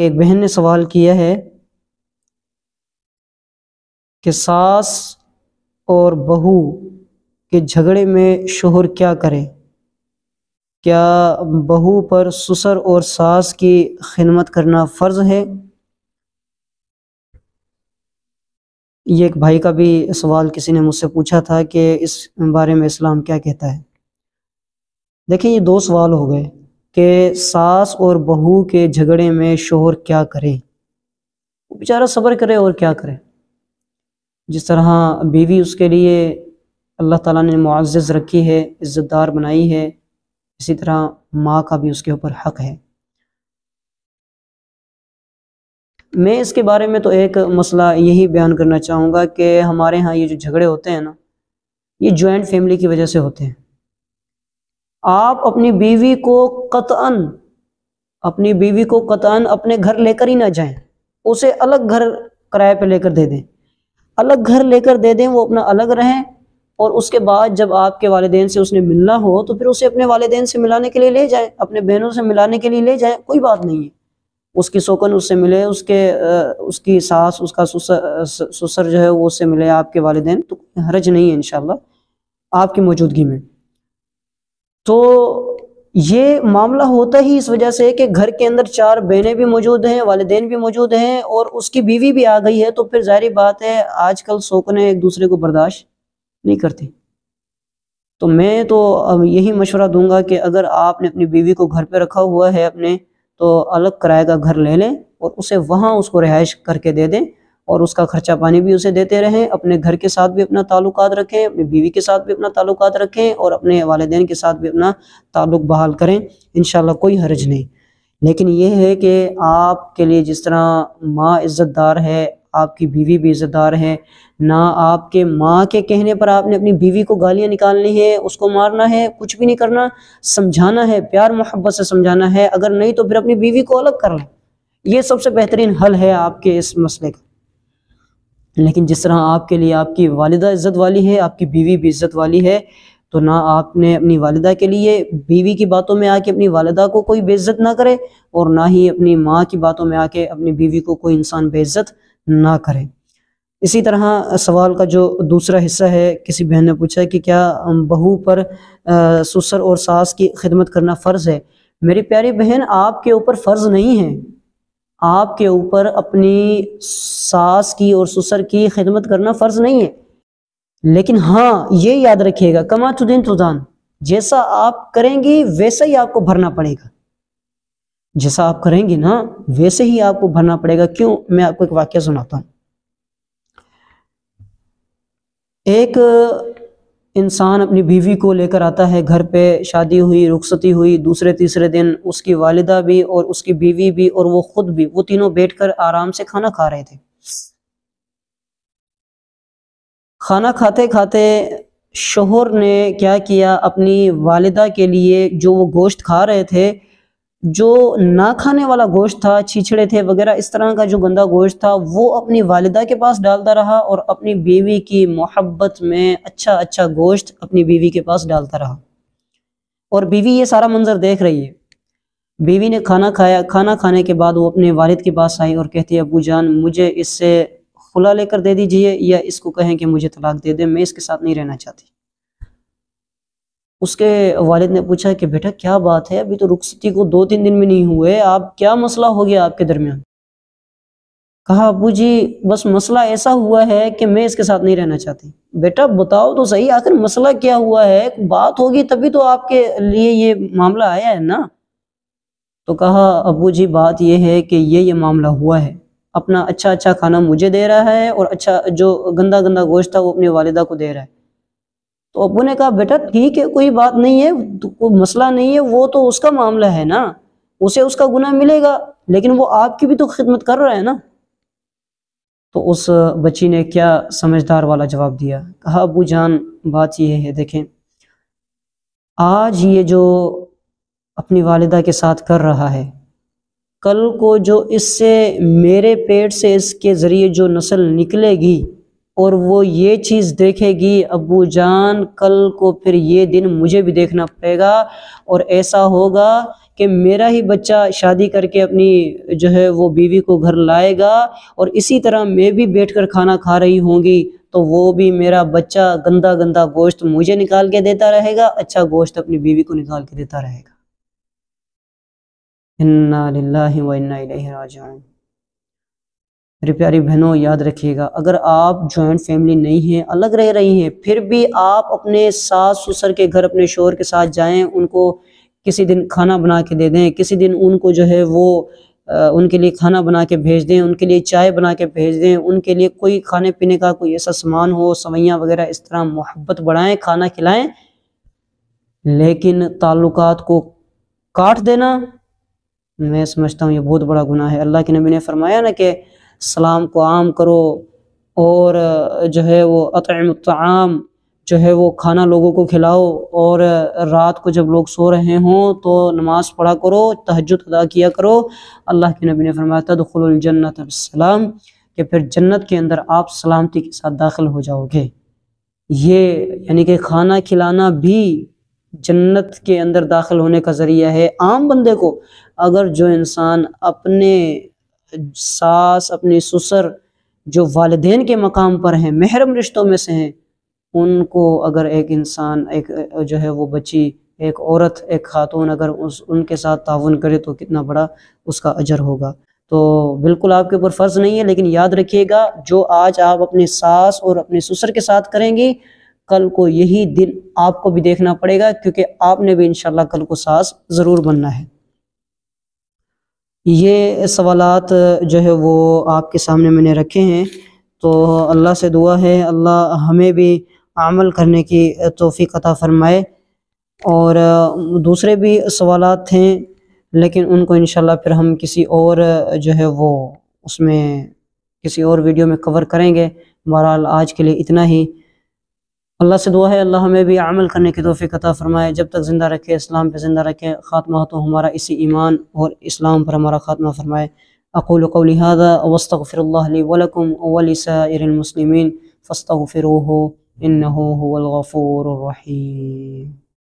एक बहन ने सवाल किया है कि सास और बहू के झगड़े में शोहर क्या करें क्या बहू पर ससुर और सास की खिदमत करना फ़र्ज़ है ये एक भाई का भी सवाल किसी ने मुझसे पूछा था कि इस बारे में इस्लाम क्या कहता है देखिए ये दो सवाल हो गए कि सास और बहू के झगड़े में शोहर क्या करे वो बेचारा सब्र करे और क्या करे जिस तरह बीवी उसके लिए अल्लाह ताला ने मुआज़ रखी है इज़्ज़तदार बनाई है इसी तरह माँ का भी उसके ऊपर हक है मैं इसके बारे में तो एक मसला यही बयान करना चाहूँगा कि हमारे यहाँ ये जो झगड़े होते हैं ना ये जॉइंट फैमिली की वजह से होते हैं आप अपनी बीवी को कतअन अपनी बीवी को कतअन अपने घर लेकर ही ना जाएं उसे अलग घर किराए पे लेकर दे दें अलग घर लेकर दे दें वो अपना अलग रहें और उसके बाद जब आपके वालदेन से उसने मिलना हो तो फिर उसे अपने वालदेन से मिलाने के लिए ले जाएं अपने बहनों से मिलाने के लिए ले जाएं कोई बात नहीं है उसकी शोकन उससे मिले उसके उसकी सास उसका सुसर सुसर जो है वो उससे मिले आपके वालदेन तो हरज नहीं है इन आपकी मौजूदगी में तो ये मामला होता ही इस वजह से कि घर के अंदर चार बहनें भी मौजूद हैं वालदेन भी मौजूद हैं और उसकी बीवी भी आ गई है तो फिर जाहिर बात है आजकल सोकने एक दूसरे को बर्दाश्त नहीं करते तो मैं तो यही मशवरा दूंगा कि अगर आपने अपनी बीवी को घर पे रखा हुआ है अपने तो अलग किराए का घर ले लें और उसे वहाँ उसको रिहाइश करके दे दें और उसका खर्चा पानी भी उसे देते रहें अपने घर के साथ भी अपना ताल्लुक रखें अपनी बीवी के साथ भी अपना ताल्लुक रखें और अपने वालदे के साथ भी अपना ताल्लुक बहाल करें इन कोई हर्ज नहीं लेकिन यह है कि आपके लिए जिस तरह माँ इज़्ज़तदार है आपकी बीवी भी इज़्ज़तदार है ना आपके माँ के कहने पर आपने अपनी बीवी को गालियाँ निकालनी है उसको मारना है कुछ भी नहीं करना समझाना है प्यार मोहब्बत से समझाना है अगर नहीं तो फिर अपनी बीवी को अलग कर लें यह सबसे बेहतरीन हल है आपके इस मसले का लेकिन जिस तरह आपके लिए आपकी वालदा इज़्ज़त वाली है आपकी बीवी भी इज़्ज़त वाली है तो ना आपने अपनी वालदा के लिए बीवी की बातों में आके अपनी वालदा को कोई बेइज्जत ना करे और ना ही अपनी माँ की बातों में आके अपनी बीवी को कोई इंसान बेइज्जत ना करे इसी तरह सवाल का जो दूसरा हिस्सा है किसी बहन ने पूछा कि क्या बहू पर ससुर सुसर और सास की खिदमत करना फ़र्ज़ है मेरी प्यारी बहन आपके ऊपर फ़र्ज़ नहीं है आपके ऊपर अपनी सास की और ससुर की खिदमत करना फ़र्ज नहीं है लेकिन हाँ ये याद रखिएगा कमा तो तुदान तो जैसा आप करेंगी वैसा ही आपको भरना पड़ेगा जैसा आप करेंगी ना वैसे ही आपको भरना पड़ेगा क्यों मैं आपको एक वाक्य सुनाता हूं एक इंसान अपनी बीवी को लेकर आता है घर पे शादी हुई रुखसती हुई दूसरे तीसरे दिन उसकी वालिदा भी और उसकी बीवी भी और वो खुद भी वो तीनों बैठकर आराम से खाना खा रहे थे खाना खाते खाते शोहर ने क्या किया अपनी वालिदा के लिए जो वो गोश्त खा रहे थे जो ना खाने वाला गोश्त था छीछड़े थे वगैरह इस तरह का जो गंदा गोश्त था वो अपनी वालदा के पास डालता रहा और अपनी बीवी की मोहब्बत में अच्छा अच्छा गोश्त अपनी बीवी के पास डालता रहा और बीवी ये सारा मंजर देख रही है बीवी ने खाना खाया खाना खाने के बाद वो अपने वालिद के पास आई और कहती है अबू जान मुझे इससे खुला लेकर दे दीजिए या इसको कहें कि मुझे तलाक दे दें मैं इसके साथ नहीं रहना चाहती उसके वालिद ने पूछा कि बेटा क्या बात है अभी तो रुखसती को दो तीन दिन में नहीं हुए आप क्या मसला हो गया आपके दरमियान कहा अबू जी बस मसला ऐसा हुआ है कि मैं इसके साथ नहीं रहना चाहती बेटा बताओ तो सही आखिर मसला क्या हुआ है बात होगी तभी तो आपके लिए ये मामला आया है ना तो कहा अबू जी बात यह है कि ये ये मामला हुआ है अपना अच्छा अच्छा खाना मुझे दे रहा है और अच्छा जो गंदा गंदा गोश्त था वो अपने वालिदा को दे रहा है तो अबू ने कहा बेटा ठीक है कोई बात नहीं है तो कोई मसला नहीं है वो तो उसका मामला है ना उसे उसका गुना मिलेगा लेकिन वो आपकी भी तो खिदमत कर रहा है ना तो उस बच्ची ने क्या समझदार वाला जवाब दिया कहा अबू जान बात यह है देखें आज ये जो अपनी वालिदा के साथ कर रहा है कल को जो इससे मेरे पेट से इसके ज़रिए जो नस्ल निकलेगी और वो ये चीज़ देखेगी अबू जान कल को फिर ये दिन मुझे भी देखना पड़ेगा और ऐसा होगा कि मेरा ही बच्चा शादी करके अपनी जो है वो बीवी को घर लाएगा और इसी तरह मैं भी बैठकर खाना खा रही होंगी तो वो भी मेरा बच्चा गंदा गंदा गोश्त मुझे निकाल के देता रहेगा अच्छा गोश्त अपनी बीवी को निकाल के देता रहेगा इन्ना व इन्ना मेरे प्यारी बहनों याद रखिएगा अगर आप जॉइंट फैमिली नहीं हैं अलग रह रही हैं फिर भी आप अपने सास ससुर के घर अपने शोर के साथ जाएं उनको किसी दिन खाना बना के दे दें किसी दिन उनको जो है वो आ, उनके लिए खाना बना के भेज दें उनके लिए चाय बना के भेज दें उनके लिए कोई खाने पीने का कोई ऐसा सामान हो सवैयाँ वगैरह इस तरह मोहब्बत बढ़ाएँ खाना खिलाएँ लेकिन ताल्लुकात को काट देना मैं समझता हूँ ये बहुत बड़ा गुनाह है अल्लाह के नबी ने फरमाया ना कि सलाम को आम करो और जो है वो अतम जो है वो खाना लोगों को खिलाओ और रात को जब लोग सो रहे हों तो नमाज़ पढ़ा करो तहजद अदा किया करो अल्लाह के नबी ने फरमाया तदखलजन्नत सलाम कि फिर जन्नत के अंदर आप सलामती के साथ दाखिल हो जाओगे ये यानी कि खाना खिलाना भी जन्नत के अंदर दाखिल होने का ज़रिया है आम बंदे को अगर जो इंसान अपने सास अपने ससुर जो वालदेन के मकाम पर हैं महरम रिश्तों में से हैं उनको अगर एक इंसान एक जो है वो बच्ची एक औरत एक खातून अगर उस उनके साथ ताउन करे तो कितना बड़ा उसका अजर होगा तो बिल्कुल आपके ऊपर फ़र्ज़ नहीं है लेकिन याद रखिएगा जो आज आप अपने सास और अपने ससुर के साथ करेंगी कल को यही दिन आपको भी देखना पड़ेगा क्योंकि आपने भी इन कल को सास ज़रूर बनना है ये सवालत जो है वो आपके सामने मैंने रखे हैं तो अल्लाह से दुआ है अल्लाह हमें भी अमल करने की तोफ़ी अता फ़रमाए और दूसरे भी सवाल थे लेकिन उनको इन फिर हम किसी और जो है वो उसमें किसी और वीडियो में कवर करेंगे बहरहाल आज के लिए इतना ही अल्लाह से दुआ है अल्लाह हमें भी अमल करने की तोफ़ी कता फ़रमाए जब तक ज़िंदा रखे इस्लाम पर ज़िंदा रखे ख़ात्मा हो तो हमारा इसी ईमान और इस्लाम पर हमारा ख़ात्मा फ़रमाए अकूल कौलिहादा वस्तफ़िर वलकम वलिसमसलिमिन फ़स्तफ़िर इन गफ़ूर रहीम